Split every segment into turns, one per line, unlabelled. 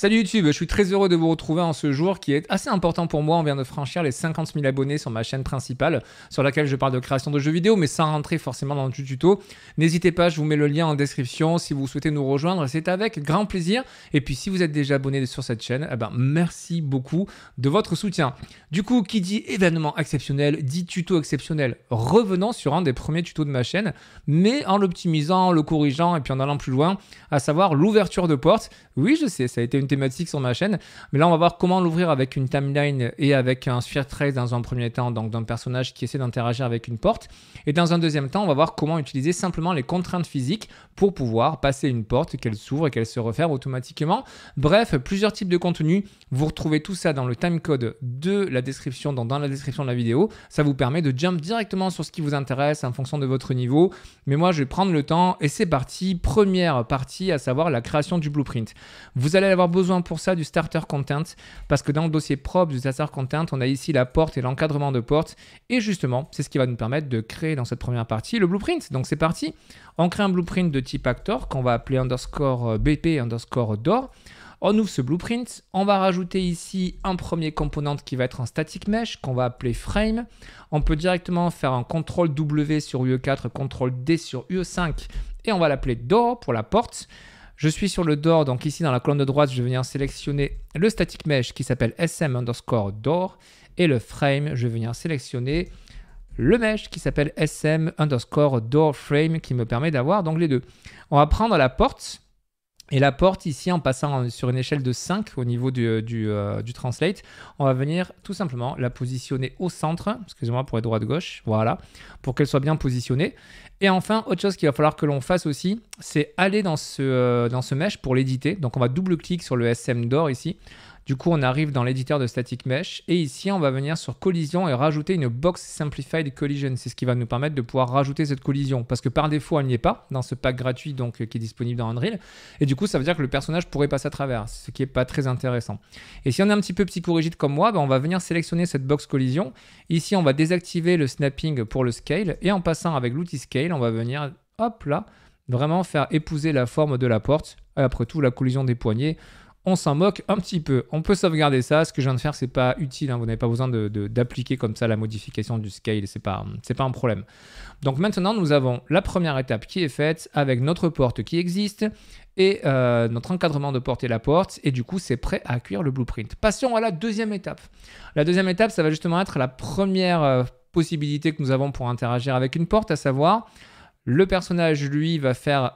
Salut YouTube, je suis très heureux de vous retrouver en ce jour qui est assez important pour moi. On vient de franchir les 50 000 abonnés sur ma chaîne principale, sur laquelle je parle de création de jeux vidéo, mais sans rentrer forcément dans le tuto. N'hésitez pas, je vous mets le lien en description si vous souhaitez nous rejoindre. C'est avec grand plaisir. Et puis si vous êtes déjà abonné sur cette chaîne, eh ben, merci beaucoup de votre soutien. Du coup, qui dit événement exceptionnel, dit tuto exceptionnel. Revenons sur un des premiers tutos de ma chaîne, mais en l'optimisant, le corrigeant et puis en allant plus loin, à savoir l'ouverture de porte. Oui, je sais, ça a été une thématiques sur ma chaîne. Mais là, on va voir comment l'ouvrir avec une timeline et avec un sphere trace dans un premier temps, donc d'un personnage qui essaie d'interagir avec une porte. Et dans un deuxième temps, on va voir comment utiliser simplement les contraintes physiques pour pouvoir passer une porte, qu'elle s'ouvre et qu'elle se referme automatiquement. Bref, plusieurs types de contenus. Vous retrouvez tout ça dans le timecode de la description, dans, dans, la description de la vidéo. Ça vous permet de jump directement sur ce qui vous intéresse en fonction de votre niveau. Mais moi, je vais prendre le temps et c'est parti. Première partie, à savoir la création du blueprint. Vous allez avoir besoin pour ça du starter content parce que dans le dossier propre du starter content, on a ici la porte et l'encadrement de porte. Et justement, c'est ce qui va nous permettre de créer dans cette première partie le blueprint. Donc c'est parti. On crée un blueprint de type actor qu'on va appeler underscore euh, BP underscore door. On ouvre ce blueprint, on va rajouter ici un premier component qui va être un static mesh qu'on va appeler frame. On peut directement faire un CTRL W sur UE4, CTRL D sur UE5 et on va l'appeler door pour la porte. Je suis sur le door, donc ici dans la colonne de droite, je vais venir sélectionner le static mesh qui s'appelle SM underscore door et le frame, je vais venir sélectionner le mesh qui s'appelle SM underscore door frame qui me permet d'avoir donc les deux. On va prendre la porte. Et la porte ici, en passant sur une échelle de 5 au niveau du, euh, euh, du, translate, on va venir tout simplement la positionner au centre, excusez-moi pour être droite-gauche, voilà, pour qu'elle soit bien positionnée. Et enfin, autre chose qu'il va falloir que l'on fasse aussi, c'est aller dans ce, euh, dans ce mesh pour l'éditer. Donc on va double cliquer sur le SM door ici. Du coup, on arrive dans l'éditeur de Static Mesh et ici, on va venir sur collision et rajouter une box Simplified Collision. C'est ce qui va nous permettre de pouvoir rajouter cette collision parce que par défaut, elle n'y est pas dans ce pack gratuit donc, euh, qui est disponible dans Unreal. Et du coup, ça veut dire que le personnage pourrait passer à travers, ce qui n'est pas très intéressant. Et si on est un petit peu psychorigide comme moi, ben, on va venir sélectionner cette box collision. Ici, on va désactiver le snapping pour le scale et en passant avec l'outil scale, on va venir, hop là, vraiment faire épouser la forme de la porte. Après tout, la collision des poignées, on s'en moque un petit peu. On peut sauvegarder ça. Ce que je viens de faire, c'est pas utile. Hein. Vous n'avez pas besoin d'appliquer comme ça la modification du scale. C'est pas, pas un problème. Donc maintenant, nous avons la première étape qui est faite avec notre porte qui existe et euh, notre encadrement de porte et la porte. Et du coup, c'est prêt à cuire le blueprint. Passons à la deuxième étape. La deuxième étape, ça va justement être la première euh, possibilité que nous avons pour interagir avec une porte, à savoir le personnage, lui, va faire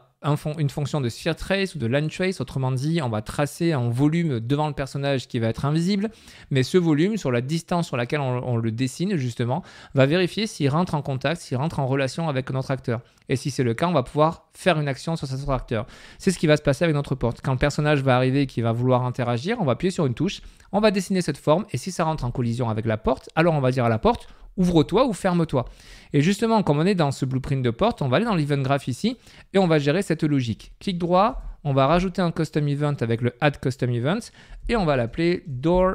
une fonction de sphere trace ou de line trace, autrement dit, on va tracer un volume devant le personnage qui va être invisible, mais ce volume, sur la distance sur laquelle on, on le dessine justement, va vérifier s'il rentre en contact, s'il rentre en relation avec notre acteur. Et si c'est le cas, on va pouvoir faire une action sur cet acteur. C'est ce qui va se passer avec notre porte. Quand le personnage va arriver et qu'il va vouloir interagir, on va appuyer sur une touche, on va dessiner cette forme, et si ça rentre en collision avec la porte, alors on va dire à la porte, ouvre-toi ou ferme-toi. Et justement, comme on est dans ce blueprint de porte, on va aller dans l'event graph ici et on va gérer cette logique. Clic droit, on va rajouter un custom event avec le add custom event et on va l'appeler door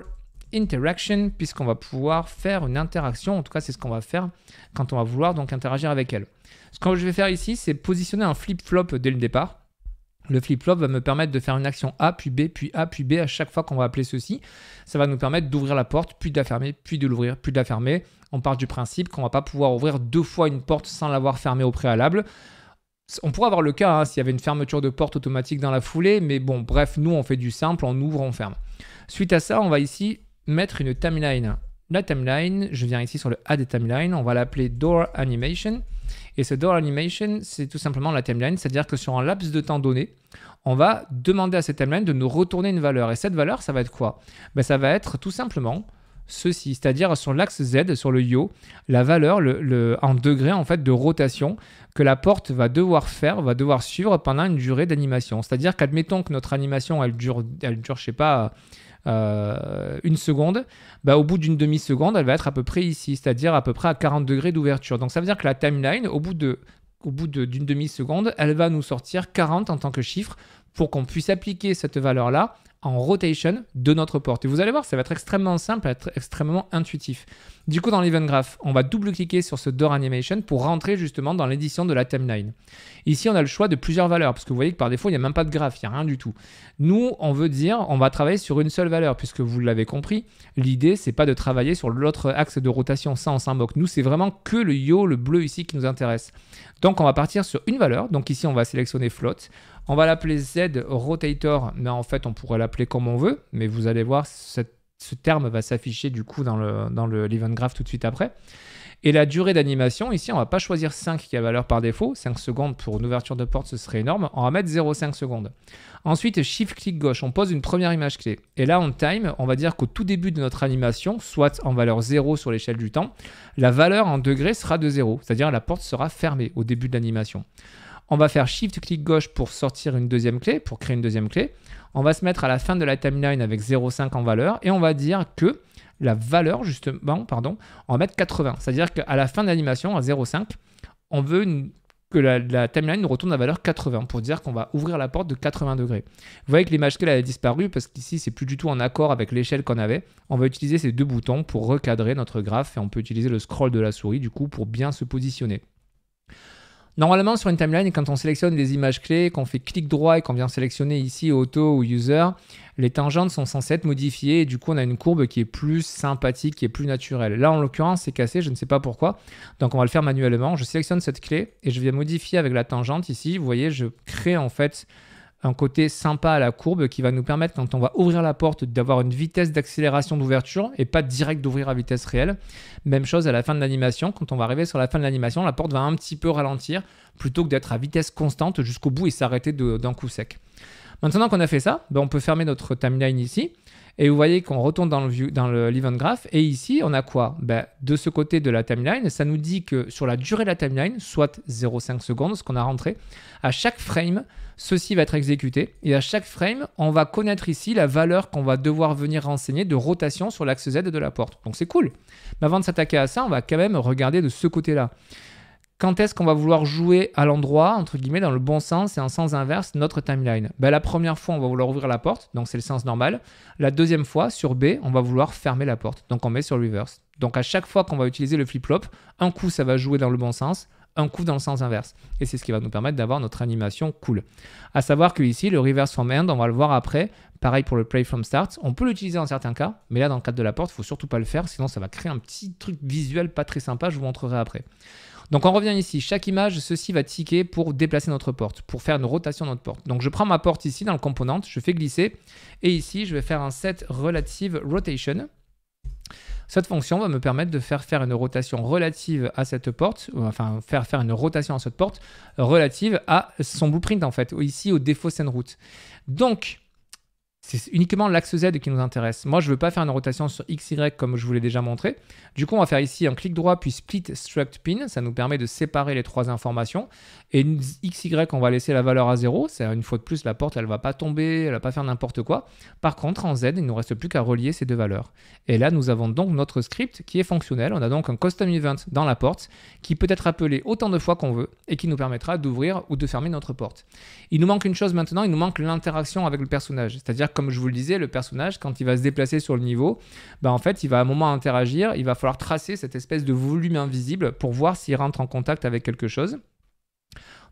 interaction puisqu'on va pouvoir faire une interaction, en tout cas c'est ce qu'on va faire quand on va vouloir donc interagir avec elle. Ce que je vais faire ici, c'est positionner un flip-flop dès le départ. Le flip-flop va me permettre de faire une action A, puis B, puis A, puis B à chaque fois qu'on va appeler ceci. Ça va nous permettre d'ouvrir la porte, puis de la fermer, puis de l'ouvrir, puis de la fermer. On part du principe qu'on ne va pas pouvoir ouvrir deux fois une porte sans l'avoir fermée au préalable. On pourrait avoir le cas hein, s'il y avait une fermeture de porte automatique dans la foulée, mais bon, bref, nous on fait du simple, on ouvre, on ferme. Suite à ça, on va ici mettre une timeline. La timeline, je viens ici sur le add timeline, on va l'appeler door animation. Et ce door animation, c'est tout simplement la timeline, c'est-à-dire que sur un laps de temps donné, on va demander à cette timeline de nous retourner une valeur. Et cette valeur, ça va être quoi ben, Ça va être tout simplement ceci, c'est-à-dire sur l'axe Z, sur le yo, la valeur en degrés en fait de rotation que la porte va devoir faire, va devoir suivre pendant une durée d'animation. C'est-à-dire qu'admettons que notre animation, elle dure, elle dure, je sais pas, euh, une seconde, bah, au bout d'une demi-seconde, elle va être à peu près ici, c'est-à-dire à peu près à 40 degrés d'ouverture. Donc ça veut dire que la timeline, au bout de au bout d'une demi-seconde, elle va nous sortir 40 en tant que chiffre pour qu'on puisse appliquer cette valeur-là en rotation de notre porte. Et vous allez voir, ça va être extrêmement simple, être extrêmement intuitif. Du coup, dans l'Event Graph, on va double-cliquer sur ce Door Animation pour rentrer justement dans l'édition de la timeline. Ici, on a le choix de plusieurs valeurs, parce que vous voyez que par défaut, il n'y a même pas de graph, il n'y a rien du tout. Nous, on veut dire, on va travailler sur une seule valeur, puisque vous l'avez compris, l'idée, c'est pas de travailler sur l'autre axe de rotation, ça, on s'en moque. Nous, c'est vraiment que le yo, le bleu ici, qui nous intéresse. Donc, on va partir sur une valeur. Donc ici, on va sélectionner float. On va l'appeler Z rotator, mais en fait, on pourrait l'appeler comme on veut, mais vous allez voir, cette ce terme va s'afficher du coup dans le, dans graph tout de suite après. Et la durée d'animation, ici, on va pas choisir 5 qui a valeur par défaut. 5 secondes pour une ouverture de porte, ce serait énorme. On va mettre 0,5 secondes. Ensuite, shift-clic gauche, on pose une première image clé. Et là, on time, on va dire qu'au tout début de notre animation, soit en valeur 0 sur l'échelle du temps, la valeur en degré sera de 0, c'est-à-dire la porte sera fermée au début de l'animation. On va faire shift-clic gauche pour sortir une deuxième clé, pour créer une deuxième clé. On va se mettre à la fin de la timeline avec 0,5 en valeur et on va dire que la valeur, justement, pardon, on va mettre 80. C'est-à-dire qu'à la fin de l'animation, à 0,5, on veut que la, timeline nous retourne la valeur 80 pour dire qu'on va ouvrir la porte de 80 degrés. Vous voyez que l'image qu'elle a disparu parce qu'ici c'est plus du tout en accord avec l'échelle qu'on avait. On va utiliser ces deux boutons pour recadrer notre graphe et on peut utiliser le scroll de la souris du coup pour bien se positionner. Normalement, sur une timeline, quand on sélectionne des images clés, qu'on fait clic droit et qu'on vient sélectionner ici auto ou user, les tangentes sont censées être modifiées et du coup, on a une courbe qui est plus sympathique, qui est plus naturelle. Là, en l'occurrence, c'est cassé, je ne sais pas pourquoi. Donc, on va le faire manuellement. Je sélectionne cette clé et je viens modifier avec la tangente ici. Vous voyez, je crée en fait un côté sympa à la courbe qui va nous permettre, quand on va ouvrir la porte, d'avoir une vitesse d'accélération d'ouverture et pas direct d'ouvrir à vitesse réelle. Même chose à la fin de l'animation. Quand on va arriver sur la fin de l'animation, la porte va un petit peu ralentir plutôt que d'être à vitesse constante jusqu'au bout et s'arrêter d'un coup sec. Maintenant qu'on a fait ça, ben, on peut fermer notre timeline ici. Et vous voyez qu'on retourne dans le, Graph. Et ici, on a quoi ben, De ce côté de la timeline, ça nous dit que sur la durée de la timeline, soit 0,5 secondes, ce qu'on a rentré, à chaque frame, ceci va être exécuté. Et à chaque frame, on va connaître ici la valeur qu'on va devoir venir renseigner de rotation sur l'axe Z de la porte. Donc c'est cool. Mais avant de s'attaquer à ça, on va quand même regarder de ce côté-là quand est-ce qu'on va vouloir jouer à l'endroit, entre guillemets, dans le bon sens et en sens inverse, notre timeline ben, La première fois, on va vouloir ouvrir la porte, donc c'est le sens normal. La deuxième fois, sur B, on va vouloir fermer la porte, donc on met sur reverse. Donc à chaque fois qu'on va utiliser le flip-flop, un coup, ça va jouer dans le bon sens, un coup dans le sens inverse. Et c'est ce qui va nous permettre d'avoir notre animation cool. À savoir que ici, le reverse from end, on va le voir après. Pareil pour le play from start. On peut l'utiliser dans certains cas, mais là, dans le cadre de la porte, il faut surtout pas le faire, sinon ça va créer un petit truc visuel pas très sympa, je vous montrerai après. Donc on revient ici, chaque image, ceci va ticker pour déplacer notre porte, pour faire une rotation de notre porte. Donc je prends ma porte ici dans le component, je fais glisser, et ici je vais faire un set relative rotation. Cette fonction va me permettre de faire faire une rotation relative à cette porte, enfin faire faire une rotation à cette porte relative à son blueprint en fait, ici au défaut scène route. Donc c'est uniquement l'axe Z qui nous intéresse. Moi, je ne veux pas faire une rotation sur XY comme je vous l'ai déjà montré. Du coup, on va faire ici un clic droit puis split struct pin. Ça nous permet de séparer les trois informations. Et XY, on va laisser la valeur à 0. C'est une fois de plus, la porte, elle ne va pas tomber, elle ne va pas faire n'importe quoi. Par contre, en Z, il ne nous reste plus qu'à relier ces deux valeurs. Et là, nous avons donc notre script qui est fonctionnel. On a donc un custom event dans la porte qui peut être appelé autant de fois qu'on veut et qui nous permettra d'ouvrir ou de fermer notre porte. Il nous manque une chose maintenant, il nous manque l'interaction avec le personnage. C'est-à-dire comme je vous le disais, le personnage, quand il va se déplacer sur le niveau, bah, en fait, il va à un moment interagir, il va falloir tracer cette espèce de volume invisible pour voir s'il rentre en contact avec quelque chose.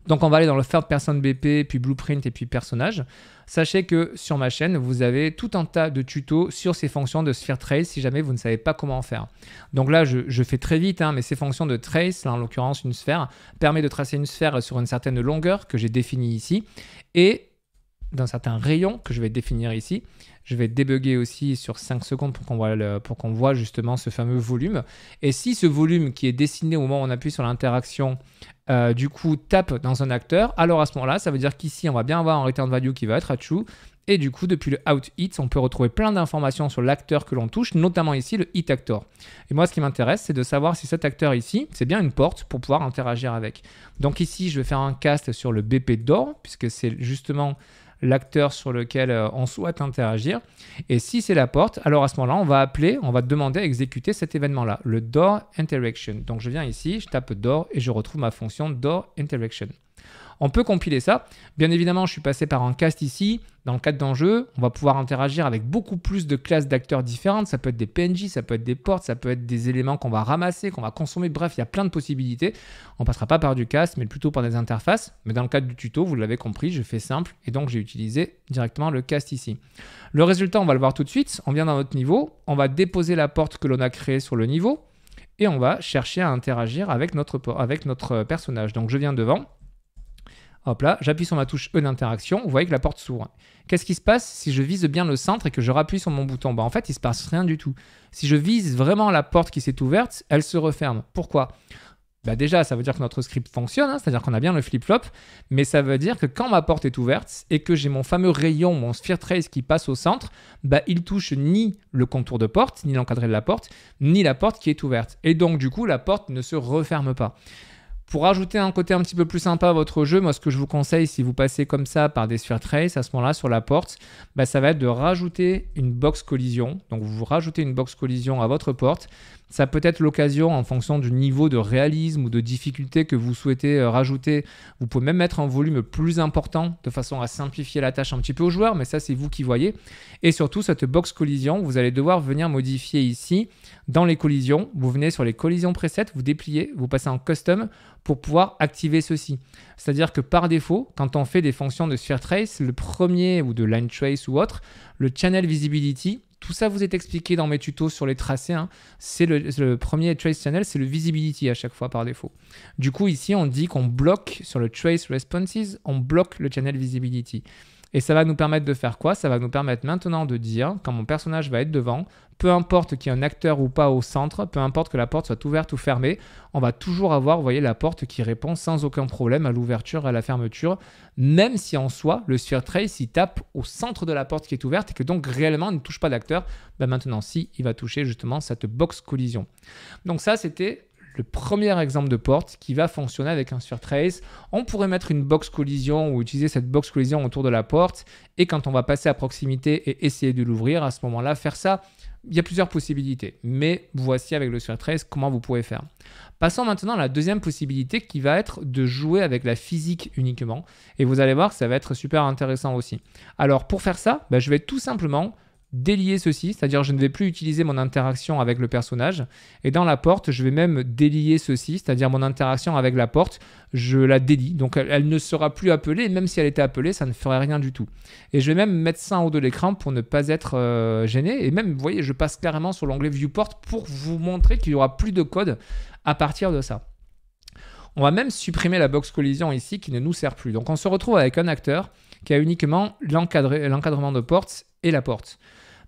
Donc on va aller dans le third person BP, puis blueprint et puis personnage. Sachez que sur ma chaîne, vous avez tout un tas de tutos sur ces fonctions de sphere trace si jamais vous ne savez pas comment en faire. Donc là, je, fais très vite, hein, mais ces fonctions de trace, en l'occurrence une sphère, permet de tracer une sphère sur une certaine longueur que j'ai définie ici. Et d'un certain rayon que je vais définir ici. Je vais débugger aussi sur 5 secondes pour qu'on voit, voit justement ce fameux volume. Et si ce volume qui est dessiné au moment où on appuie sur l'interaction, euh, du coup, tape dans un acteur, alors à ce moment-là, ça veut dire qu'ici, on va bien avoir un return value qui va être à true. Et du coup, depuis le out hit, on peut retrouver plein d'informations sur l'acteur que l'on touche, notamment ici le hit actor. Et moi, ce qui m'intéresse, c'est de savoir si cet acteur ici, c'est bien une porte pour pouvoir interagir avec. Donc ici, je vais faire un cast sur le BP d'or, puisque c'est justement l'acteur sur lequel euh, on souhaite interagir. Et si c'est la porte, alors à ce moment-là, on va appeler, on va demander à exécuter cet événement-là, le door interaction. Donc je viens ici, je tape door et je retrouve ma fonction door interaction. On peut compiler ça. Bien évidemment, je suis passé par un cast ici. Dans le cadre d'enjeu, on va pouvoir interagir avec beaucoup plus de classes d'acteurs différentes. Ça peut être des PNJ, ça peut être des portes, ça peut être des éléments qu'on va ramasser, qu'on va consommer. Bref, il y a plein de possibilités. On passera pas par du cast, mais plutôt par des interfaces. Mais dans le cadre du tuto, vous l'avez compris, je fais simple et donc j'ai utilisé directement le cast ici. Le résultat, on va le voir tout de suite. On vient dans notre niveau, on va déposer la porte que l'on a créée sur le niveau et on va chercher à interagir avec notre, avec notre personnage. Donc je viens devant, Hop là, j'appuie sur ma touche E d'interaction, vous voyez que la porte s'ouvre. Qu'est-ce qui se passe si je vise bien le centre et que je rappuie sur mon bouton bah, En fait, il ne se passe rien du tout. Si je vise vraiment la porte qui s'est ouverte, elle se referme. Pourquoi bah déjà, ça veut dire que notre script fonctionne, hein, c'est-à-dire qu'on a bien le flip-flop, mais ça veut dire que quand ma porte est ouverte et que j'ai mon fameux rayon, mon sphere trace qui passe au centre, bah, il touche ni le contour de porte, ni l'encadré de la porte, ni la porte qui est ouverte. Et donc, du coup, la porte ne se referme pas. Pour ajouter un côté un petit peu plus sympa à votre jeu, moi ce que je vous conseille si vous passez comme ça par des sphere trace, à ce moment-là sur la porte, bah, ça va être de rajouter une box collision. Donc vous rajoutez une box collision à votre porte. Ça peut être l'occasion, en fonction du niveau de réalisme ou de difficulté que vous souhaitez euh, rajouter, vous pouvez même mettre un volume plus important de façon à simplifier la tâche un petit peu au joueur, mais ça c'est vous qui voyez. Et surtout, cette box collision, vous allez devoir venir modifier ici dans les collisions. Vous venez sur les collisions presets, vous dépliez, vous passez en custom pour pouvoir activer ceci. C'est-à-dire que par défaut, quand on fait des fonctions de sphere trace, le premier ou de line trace ou autre, le channel visibility, tout ça vous est expliqué dans mes tutos sur les tracés. Hein. C'est le, le, premier trace channel, c'est le visibility à chaque fois par défaut. Du coup, ici, on dit qu'on bloque sur le trace responses, on bloque le channel visibility. Et ça va nous permettre de faire quoi Ça va nous permettre maintenant de dire, quand mon personnage va être devant, peu importe qu'il y ait un acteur ou pas au centre, peu importe que la porte soit ouverte ou fermée, on va toujours avoir, vous voyez, la porte qui répond sans aucun problème à l'ouverture, et à la fermeture, même si en soi, le sphere trace, il tape au centre de la porte qui est ouverte et que donc réellement il ne touche pas d'acteur. Ben maintenant, si, il va toucher justement cette box collision. Donc ça, c'était le premier exemple de porte qui va fonctionner avec un surtrace. On pourrait mettre une box collision ou utiliser cette box collision autour de la porte et quand on va passer à proximité et essayer de l'ouvrir, à ce moment-là, faire ça. Il y a plusieurs possibilités, mais voici avec le surtrace comment vous pouvez faire. Passons maintenant à la deuxième possibilité qui va être de jouer avec la physique uniquement. Et vous allez voir ça va être super intéressant aussi. Alors pour faire ça, ben, je vais tout simplement délier ceci, c'est-à-dire je ne vais plus utiliser mon interaction avec le personnage. Et dans la porte, je vais même délier ceci, c'est-à-dire mon interaction avec la porte, je la délie. Donc elle, ne sera plus appelée, même si elle était appelée, ça ne ferait rien du tout. Et je vais même mettre ça en haut de l'écran pour ne pas être euh, gêné. Et même, vous voyez, je passe carrément sur l'onglet Viewport pour vous montrer qu'il n'y aura plus de code à partir de ça. On va même supprimer la box collision ici qui ne nous sert plus. Donc on se retrouve avec un acteur qui a uniquement l'encadrement de porte et la porte.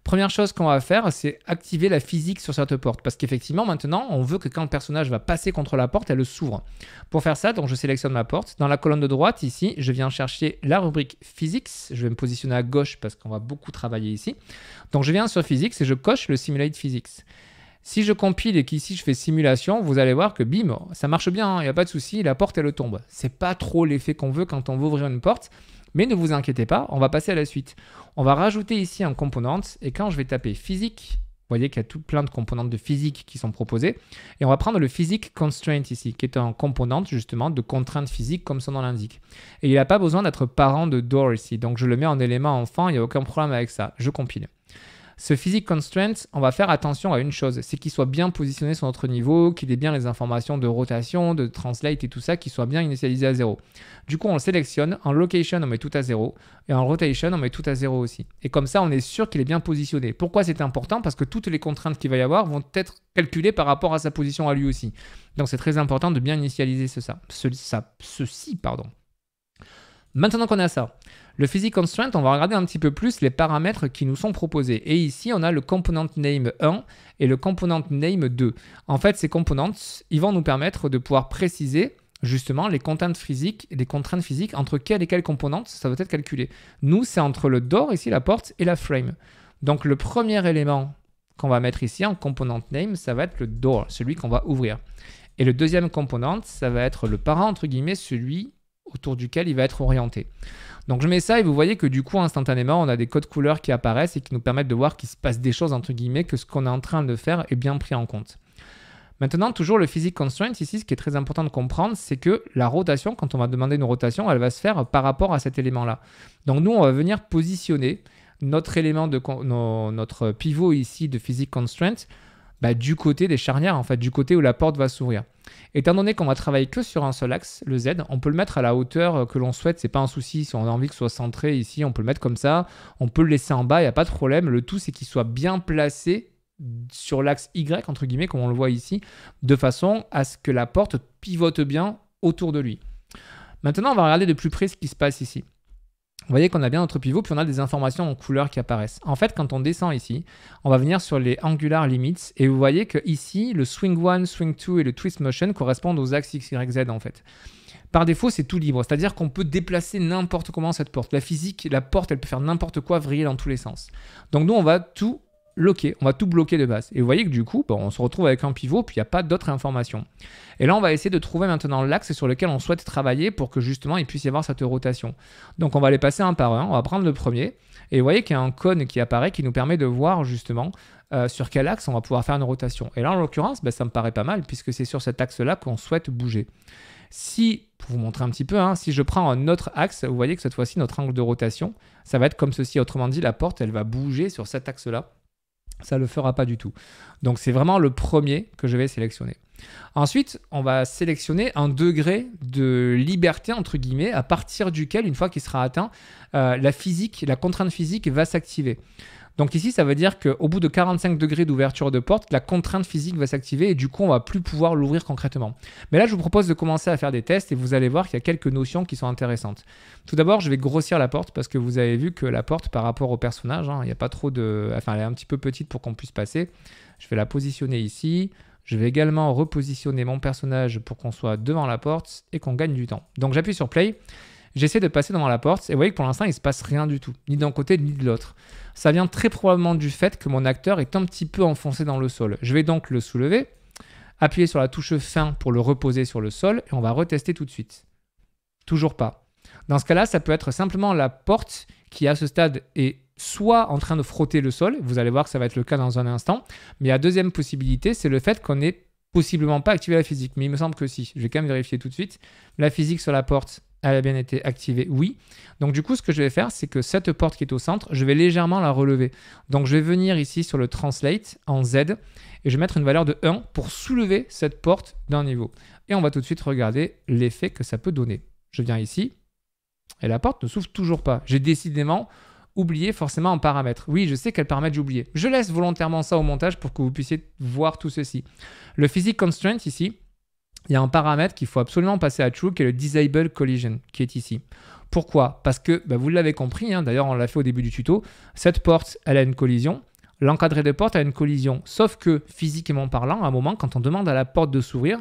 Première chose qu'on va faire, c'est activer la physique sur cette porte. Parce qu'effectivement, maintenant, on veut que quand le personnage va passer contre la porte, elle s'ouvre. Pour faire ça, donc je sélectionne ma porte. Dans la colonne de droite, ici, je viens chercher la rubrique Physics. Je vais me positionner à gauche parce qu'on va beaucoup travailler ici. Donc je viens sur Physics et je coche le Simulate Physics. Si je compile et qu'ici je fais simulation, vous allez voir que bim, ça marche bien, il hein, y n'y a pas de souci, la porte elle tombe. C'est pas trop l'effet qu'on veut quand on veut ouvrir une porte, mais ne vous inquiétez pas, on va passer à la suite. On va rajouter ici un component et quand je vais taper physique, vous voyez qu'il y a tout plein de composantes de physique qui sont proposées. Et on va prendre le physique constraint ici, qui est un component justement de contrainte physique comme son nom l'indique. Et il n'a pas besoin d'être parent de door ici. Donc je le mets en élément enfant, il n'y a aucun problème avec ça. Je compile. Ce physique constraint, on va faire attention à une chose, c'est qu'il soit bien positionné sur notre niveau, qu'il ait bien les informations de rotation, de translate et tout ça, qu'il soit bien initialisé à zéro. Du coup, on le sélectionne, en location, on met tout à zéro. et en rotation, on met tout à zéro aussi. Et comme ça, on est sûr qu'il est bien positionné. Pourquoi c'est important Parce que toutes les contraintes qu'il va y avoir vont être calculées par rapport à sa position à lui aussi. Donc c'est très important de bien initialiser ça, ceci. Pardon. Maintenant qu'on a ça, le physique Constraint, on va regarder un petit peu plus les paramètres qui nous sont proposés. Et ici, on a le Component Name 1 et le Component Name 2. En fait, ces components, ils vont nous permettre de pouvoir préciser justement les contraintes physiques, les contraintes physiques entre quelle et quelles component, ça va être calculé. Nous, c'est entre le door ici, la porte, et la frame. Donc le premier élément qu'on va mettre ici en component name, ça va être le door, celui qu'on va ouvrir. Et le deuxième component, ça va être le parent entre guillemets, celui autour duquel il va être orienté. Donc je mets ça et vous voyez que du coup instantanément on a des codes couleurs qui apparaissent et qui nous permettent de voir qu'il se passe des choses entre guillemets que ce qu'on est en train de faire est bien pris en compte. Maintenant toujours le physique constraint ici ce qui est très important de comprendre c'est que la rotation quand on va demander une rotation elle va se faire par rapport à cet élément là. Donc nous on va venir positionner notre élément de notre pivot ici de physique constraint bah, du côté des charnières, en fait, du côté où la porte va s'ouvrir. Étant donné qu'on va travailler que sur un seul axe, le Z, on peut le mettre à la hauteur euh, que l'on souhaite, c'est pas un souci. Si on a envie que ce soit centré ici, on peut le mettre comme ça, on peut le laisser en bas, il n'y a pas de problème. Le tout, c'est qu'il soit bien placé sur l'axe Y, entre guillemets, comme on le voit ici, de façon à ce que la porte pivote bien autour de lui. Maintenant, on va regarder de plus près ce qui se passe ici. Vous voyez qu'on a bien notre pivot, puis on a des informations en couleur qui apparaissent. En fait, quand on descend ici, on va venir sur les angular limits, et vous voyez que ici, le swing 1, swing 2 et le twist motion correspondent aux axes x, y, z en fait. Par défaut, c'est tout libre, c'est-à-dire qu'on peut déplacer n'importe comment cette porte. La physique, la porte, elle peut faire n'importe quoi, vriller dans tous les sens. Donc nous, on va tout bloqué, on va tout bloquer de base. Et vous voyez que du coup, on se retrouve avec un pivot, puis il n'y a pas d'autres informations. Et là, on va essayer de trouver maintenant l'axe sur lequel on souhaite travailler pour que justement il puisse y avoir cette rotation. Donc on va les passer un par un, on va prendre le premier, et vous voyez qu'il y a un cône qui apparaît qui nous permet de voir justement euh, sur quel axe on va pouvoir faire une rotation. Et là, en l'occurrence, ben, ça me paraît pas mal, puisque c'est sur cet axe-là qu'on souhaite bouger. Si, pour vous montrer un petit peu, hein, si je prends un autre axe, vous voyez que cette fois-ci, notre angle de rotation, ça va être comme ceci. Autrement dit, la porte, elle va bouger sur cet axe-là ça le fera pas du tout. Donc c'est vraiment le premier que je vais sélectionner. Ensuite, on va sélectionner un degré de liberté, entre guillemets, à partir duquel, une fois qu'il sera atteint, euh, la physique, la contrainte physique va s'activer. Donc ici, ça veut dire qu'au bout de 45 degrés d'ouverture de porte, la contrainte physique va s'activer et du coup, on va plus pouvoir l'ouvrir concrètement. Mais là, je vous propose de commencer à faire des tests et vous allez voir qu'il y a quelques notions qui sont intéressantes. Tout d'abord, je vais grossir la porte parce que vous avez vu que la porte par rapport au personnage, hein, il a pas trop de... Enfin, elle est un petit peu petite pour qu'on puisse passer. Je vais la positionner ici. Je vais également repositionner mon personnage pour qu'on soit devant la porte et qu'on gagne du temps. Donc j'appuie sur play. J'essaie de passer devant la porte et vous voyez que pour l'instant, il ne se passe rien du tout, ni d'un côté ni de l'autre. Ça vient très probablement du fait que mon acteur est un petit peu enfoncé dans le sol. Je vais donc le soulever, appuyer sur la touche fin pour le reposer sur le sol et on va retester tout de suite. Toujours pas. Dans ce cas-là, ça peut être simplement la porte qui à ce stade est soit en train de frotter le sol, vous allez voir que ça va être le cas dans un instant, mais la deuxième possibilité, c'est le fait qu'on n'ait possiblement pas activé la physique, mais il me semble que si, je vais quand même vérifier tout de suite, la physique sur la porte, elle a bien été activée, oui. Donc du coup, ce que je vais faire, c'est que cette porte qui est au centre, je vais légèrement la relever. Donc je vais venir ici sur le Translate en Z et je vais mettre une valeur de 1 pour soulever cette porte d'un niveau. Et on va tout de suite regarder l'effet que ça peut donner. Je viens ici et la porte ne s'ouvre toujours pas. J'ai décidément oublié forcément un paramètre. Oui, je sais quel paramètre j'ai oublié. Je laisse volontairement ça au montage pour que vous puissiez voir tout ceci. Le Physique Constraint ici, il y a un paramètre qu'il faut absolument passer à true qui est le disable collision qui est ici. Pourquoi Parce que bah, vous l'avez compris, hein, d'ailleurs on l'a fait au début du tuto, cette porte elle a une collision, l'encadré de porte a une collision, sauf que physiquement parlant, à un moment quand on demande à la porte de s'ouvrir,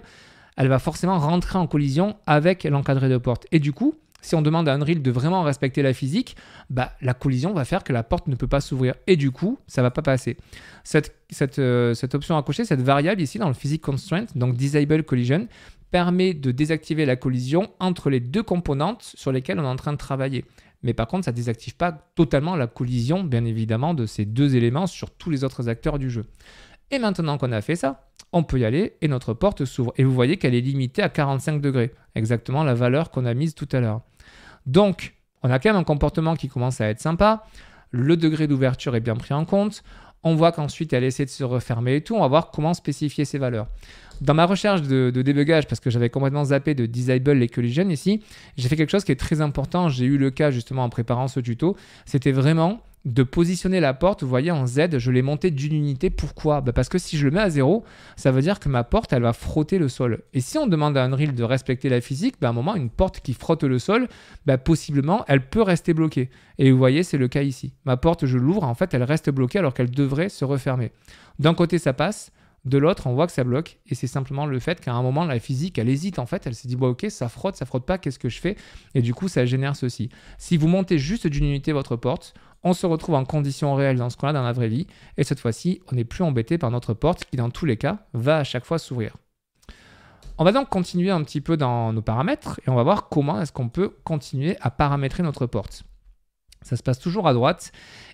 elle va forcément rentrer en collision avec l'encadré de porte. Et du coup, si on demande à Unreal de vraiment respecter la physique, bah, la collision va faire que la porte ne peut pas s'ouvrir. Et du coup, ça ne va pas passer. Euh, cette, option à cocher, cette variable ici dans le physique Constraint, donc Disable Collision, permet de désactiver la collision entre les deux composantes sur lesquelles on est en train de travailler. Mais par contre, ça ne désactive pas totalement la collision, bien évidemment, de ces deux éléments sur tous les autres acteurs du jeu. Et maintenant qu'on a fait ça, on peut y aller et notre porte s'ouvre. Et vous voyez qu'elle est limitée à 45 degrés, exactement la valeur qu'on a mise tout à l'heure. Donc, on a quand même un comportement qui commence à être sympa. Le degré d'ouverture est bien pris en compte. On voit qu'ensuite, elle essaie de se refermer et tout. On va voir comment spécifier ces valeurs. Dans ma recherche de, de débugage, parce que j'avais complètement zappé de disable les collisions ici, j'ai fait quelque chose qui est très important. J'ai eu le cas justement en préparant ce tuto. C'était vraiment de positionner la porte, vous voyez en Z, je l'ai montée d'une unité. Pourquoi bah, Parce que si je le mets à zéro, ça veut dire que ma porte, elle va frotter le sol. Et si on demande à Unreal de respecter la physique, bah à un moment, une porte qui frotte le sol, bah possiblement, elle peut rester bloquée. Et vous voyez, c'est le cas ici. Ma porte, je l'ouvre, en fait, elle reste bloquée alors qu'elle devrait se refermer. D'un côté, ça passe, de l'autre, on voit que ça bloque. Et c'est simplement le fait qu'à un moment, la physique, elle hésite en fait. Elle s'est dit, bon, bah, ok, ça frotte, ça frotte pas, qu'est-ce que je fais Et du coup, ça génère ceci. Si vous montez juste d'une unité votre porte, on se retrouve en condition réelle dans ce qu'on a dans la vraie vie. Et cette fois-ci, on n'est plus embêté par notre porte qui, dans tous les cas, va à chaque fois s'ouvrir. On va donc continuer un petit peu dans nos paramètres et on va voir comment est-ce qu'on peut continuer à paramétrer notre porte ça se passe toujours à droite.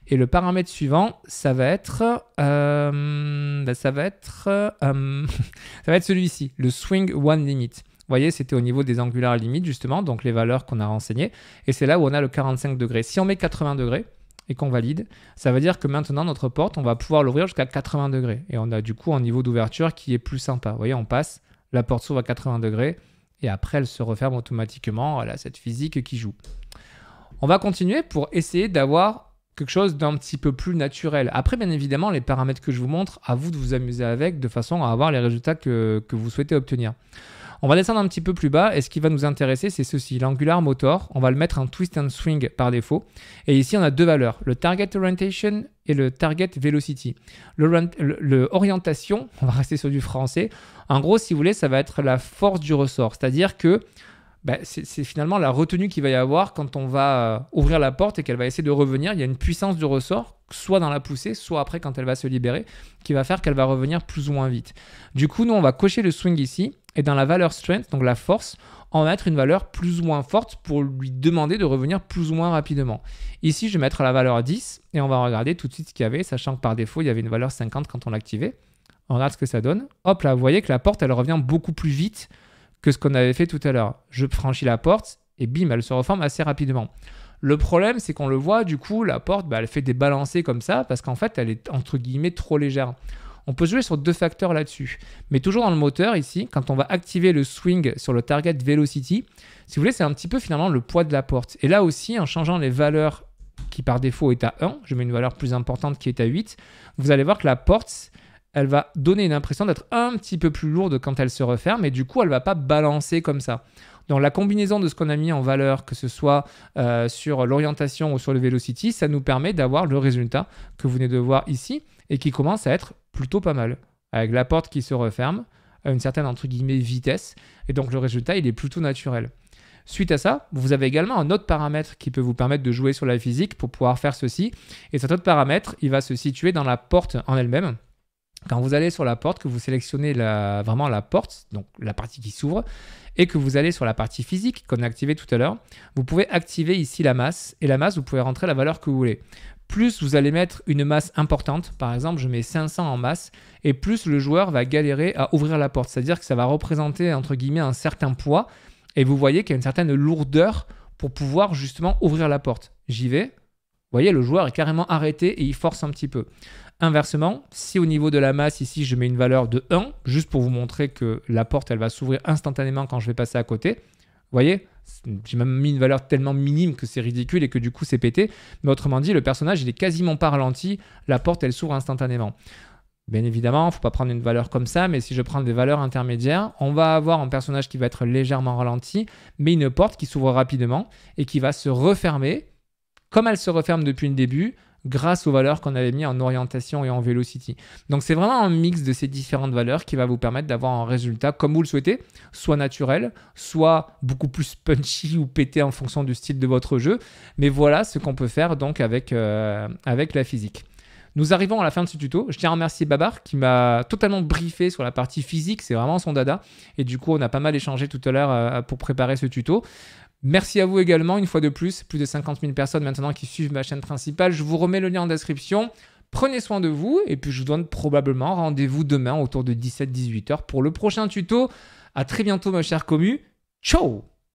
Et le paramètre suivant, ça va être, euh, bah, ça va être, euh, ça va être celui-ci, le swing one limit. Vous voyez, c'était au niveau des angulaires limites justement, donc les valeurs qu'on a renseignées. Et c'est là où on a le 45 degrés. Si on met 80 degrés et qu'on valide, ça veut dire que maintenant notre porte, on va pouvoir l'ouvrir jusqu'à 80 degrés. Et on a du coup un niveau d'ouverture qui est plus sympa. Vous voyez, on passe, la porte s'ouvre à 80 degrés et après elle se referme automatiquement. Voilà, cette physique qui joue. On va continuer pour essayer d'avoir quelque chose d'un petit peu plus naturel. Après, bien évidemment, les paramètres que je vous montre, à vous de vous amuser avec de façon à avoir les résultats que, vous souhaitez obtenir. On va descendre un petit peu plus bas et ce qui va nous intéresser, c'est ceci, l'angular motor. On va le mettre en twist and swing par défaut. Et ici, on a deux valeurs, le target orientation et le target velocity. L'orientation, on va rester sur du français. En gros, si vous voulez, ça va être la force du ressort. C'est-à-dire que bah, c'est finalement la retenue qu'il va y avoir quand on va euh, ouvrir la porte et qu'elle va essayer de revenir. Il y a une puissance du ressort, soit dans la poussée, soit après quand elle va se libérer, qui va faire qu'elle va revenir plus ou moins vite. Du coup, nous, on va cocher le swing ici et dans la valeur strength, donc la force, en mettre une valeur plus ou moins forte pour lui demander de revenir plus ou moins rapidement. Ici, je vais mettre la valeur 10 et on va regarder tout de suite ce qu'il y avait, sachant que par défaut, il y avait une valeur 50 quand on l'activait. On regarde ce que ça donne. Hop là, vous voyez que la porte, elle revient beaucoup plus vite que ce qu'on avait fait tout à l'heure. Je franchis la porte et bim, elle se reforme assez rapidement. Le problème, c'est qu'on le voit, du coup, la porte, bah, elle fait des balancées comme ça parce qu'en fait, elle est entre guillemets trop légère. On peut jouer sur deux facteurs là-dessus. Mais toujours dans le moteur, ici, quand on va activer le swing sur le target velocity, si vous voulez, c'est un petit peu finalement le poids de la porte. Et là aussi, en changeant les valeurs qui par défaut est à 1, je mets une valeur plus importante qui est à 8, vous allez voir que la porte, elle va donner une impression d'être un petit peu plus lourde quand elle se referme et du coup elle va pas balancer comme ça. Donc la combinaison de ce qu'on a mis en valeur, que ce soit euh, sur l'orientation ou sur le velocity, ça nous permet d'avoir le résultat que vous venez de voir ici et qui commence à être plutôt pas mal. Avec la porte qui se referme, à une certaine entre guillemets vitesse et donc le résultat il est plutôt naturel. Suite à ça, vous avez également un autre paramètre qui peut vous permettre de jouer sur la physique pour pouvoir faire ceci. Et cet autre paramètre, il va se situer dans la porte en elle-même. Quand vous allez sur la porte, que vous sélectionnez vraiment la porte, donc la partie qui s'ouvre, et que vous allez sur la partie physique qu'on a activée tout à l'heure, vous pouvez activer ici la masse, et la masse, vous pouvez rentrer la valeur que vous voulez. Plus vous allez mettre une masse importante, par exemple je mets 500 en masse, et plus le joueur va galérer à ouvrir la porte, c'est-à-dire que ça va représenter entre guillemets un certain poids, et vous voyez qu'il y a une certaine lourdeur pour pouvoir justement ouvrir la porte. J'y vais, vous voyez, le joueur est carrément arrêté et il force un petit peu. Inversement, si au niveau de la masse, ici, je mets une valeur de 1, juste pour vous montrer que la porte, elle va s'ouvrir instantanément quand je vais passer à côté. Vous voyez J'ai même mis une valeur tellement minime que c'est ridicule et que du coup, c'est pété. Mais autrement dit, le personnage, il est quasiment pas ralenti. La porte, elle s'ouvre instantanément. Bien évidemment, il ne faut pas prendre une valeur comme ça, mais si je prends des valeurs intermédiaires, on va avoir un personnage qui va être légèrement ralenti, mais une porte qui s'ouvre rapidement et qui va se refermer. Comme elle se referme depuis le début, grâce aux valeurs qu'on avait mis en orientation et en velocity. Donc c'est vraiment un mix de ces différentes valeurs qui va vous permettre d'avoir un résultat comme vous le souhaitez, soit naturel, soit beaucoup plus punchy ou pété en fonction du style de votre jeu. Mais voilà ce qu'on peut faire donc avec, euh, avec la physique. Nous arrivons à la fin de ce tuto. Je tiens à remercier Babar qui m'a totalement briefé sur la partie physique. C'est vraiment son dada. Et du coup, on a pas mal échangé tout à l'heure euh, pour préparer ce tuto. Merci à vous également, une fois de plus, plus de 50 000 personnes maintenant qui suivent ma chaîne principale. Je vous remets le lien en description. Prenez soin de vous et puis je vous donne probablement rendez-vous demain autour de 17-18 heures pour le prochain tuto. À très bientôt ma chère commu. Ciao